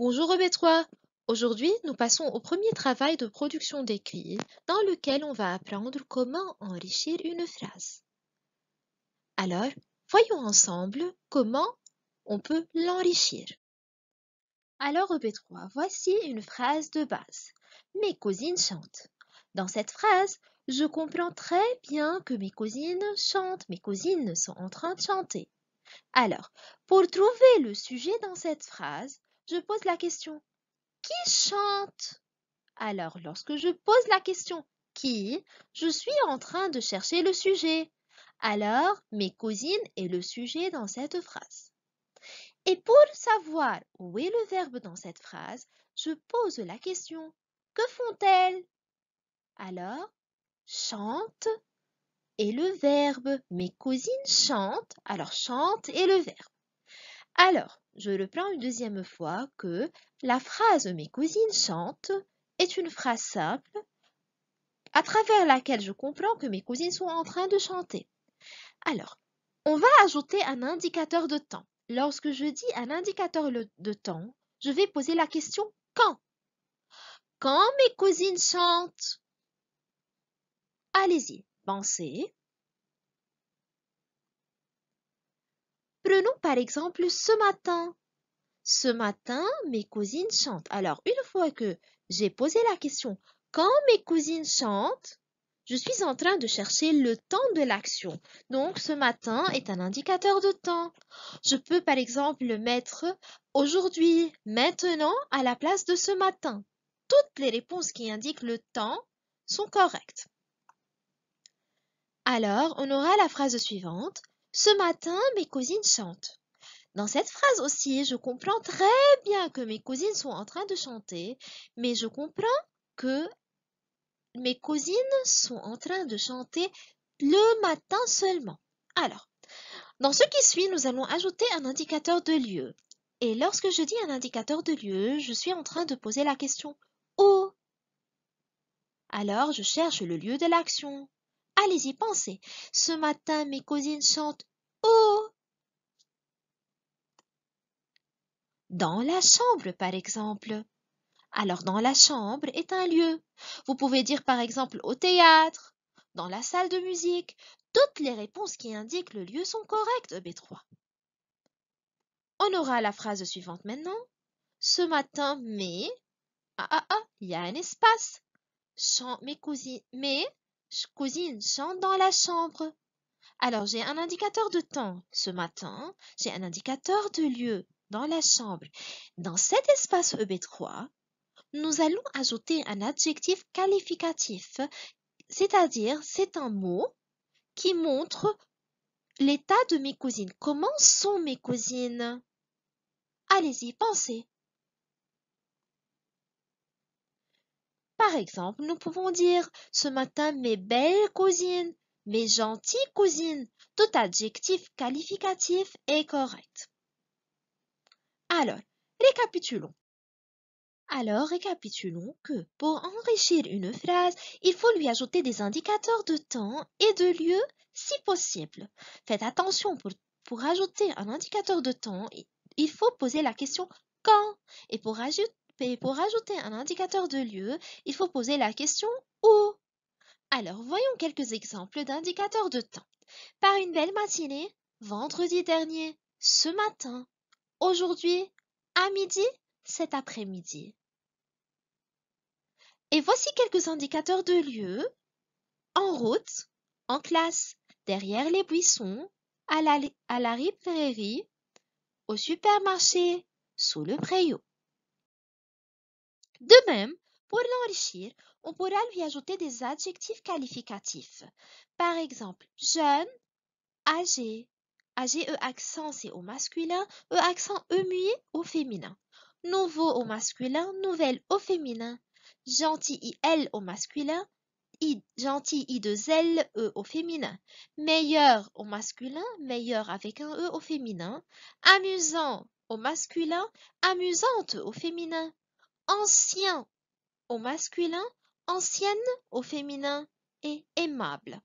Bonjour B3. Aujourd'hui, nous passons au premier travail de production d'écrit dans lequel on va apprendre comment enrichir une phrase. Alors, voyons ensemble comment on peut l'enrichir. Alors B3, voici une phrase de base. Mes cousines chantent. Dans cette phrase, je comprends très bien que mes cousines chantent, mes cousines sont en train de chanter. Alors, pour trouver le sujet dans cette phrase, je pose la question Qui chante Alors, lorsque je pose la question Qui je suis en train de chercher le sujet. Alors, mes cousines est le sujet dans cette phrase. Et pour savoir où est le verbe dans cette phrase, je pose la question Que font-elles Alors, chante et le verbe. Mes cousines chantent, alors chante et le verbe. Alors, je le une deuxième fois que la phrase Mes cousines chantent est une phrase simple à travers laquelle je comprends que mes cousines sont en train de chanter. Alors, on va ajouter un indicateur de temps. Lorsque je dis un indicateur de temps, je vais poser la question quand. Quand mes cousines chantent Allez-y, pensez. Prenons par exemple ce matin. Ce matin, mes cousines chantent. Alors, une fois que j'ai posé la question, quand mes cousines chantent, je suis en train de chercher le temps de l'action. Donc, ce matin est un indicateur de temps. Je peux par exemple mettre aujourd'hui, maintenant à la place de ce matin. Toutes les réponses qui indiquent le temps sont correctes. Alors, on aura la phrase suivante. Ce matin, mes cousines chantent. Dans cette phrase aussi, je comprends très bien que mes cousines sont en train de chanter, mais je comprends que mes cousines sont en train de chanter le matin seulement. Alors, dans ce qui suit, nous allons ajouter un indicateur de lieu. Et lorsque je dis un indicateur de lieu, je suis en train de poser la question où. Alors, je cherche le lieu de l'action. Allez-y, pensez. Ce matin, mes cousines chantent où oh! Dans la chambre, par exemple. Alors, dans la chambre est un lieu. Vous pouvez dire, par exemple, au théâtre, dans la salle de musique. Toutes les réponses qui indiquent le lieu sont correctes, B3. On aura la phrase suivante maintenant. Ce matin, mais. Ah ah ah, il y a un espace. Chant, mes cousines, mais cousines chante dans la chambre. Alors j'ai un indicateur de temps. Ce matin, j'ai un indicateur de lieu dans la chambre. Dans cet espace EB3, nous allons ajouter un adjectif qualificatif, c'est-à-dire c'est un mot qui montre l'état de mes cousines. Comment sont mes cousines Allez-y, pensez. Par exemple, nous pouvons dire ce matin mes belles cousines, mes gentilles cousines. Tout adjectif qualificatif est correct. Alors, récapitulons. Alors, récapitulons que pour enrichir une phrase, il faut lui ajouter des indicateurs de temps et de lieu si possible. Faites attention, pour, ajouter un indicateur de temps, il faut poser la question quand et pour, ajouter pour ajouter un indicateur de lieu, il faut poser la question où Alors voyons quelques exemples d'indicateurs de temps. Par une belle matinée, vendredi dernier, ce matin, aujourd'hui, à midi, cet après-midi. Et voici quelques indicateurs de lieu. En route, en classe, derrière les buissons, à la, à la au supermarché, sous le préau. De même, pour l'enrichir, on pourra lui ajouter des adjectifs qualificatifs. Par exemple, jeune, âgé, âgé E accent c'est au masculin, E accent E muet au féminin. Nouveau au masculin, nouvelle au féminin. Gentil I L au masculin, gentil I de L E au féminin. Meilleur au masculin, meilleur avec un E au féminin. Amusant au masculin, amusante au féminin. Ancien au masculin, ancienne au féminin et aimable.